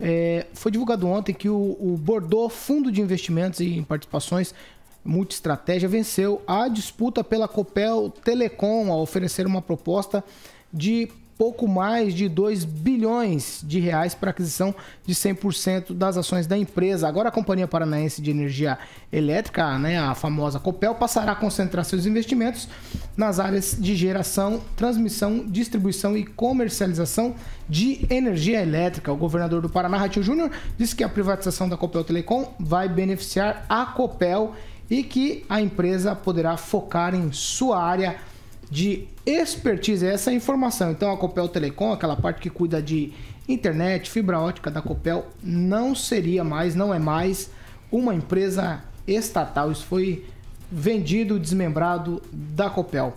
É, foi divulgado ontem que o, o Bordeaux Fundo de Investimentos e Participações Multiestratégia venceu a disputa pela Copel Telecom ao oferecer uma proposta de pouco mais de 2 bilhões de reais para aquisição de 100% das ações da empresa. Agora a Companhia Paranaense de Energia Elétrica, né, a famosa Copel, passará a concentrar seus investimentos nas áreas de geração, transmissão, distribuição e comercialização de energia elétrica. O governador do Paraná, Ratio Júnior, disse que a privatização da Copel Telecom vai beneficiar a Copel e que a empresa poderá focar em sua área de expertise. Essa é a informação. Então, a Copel Telecom, aquela parte que cuida de internet, fibra ótica da Copel, não seria mais, não é mais uma empresa estatal. Isso foi vendido, desmembrado da Copel.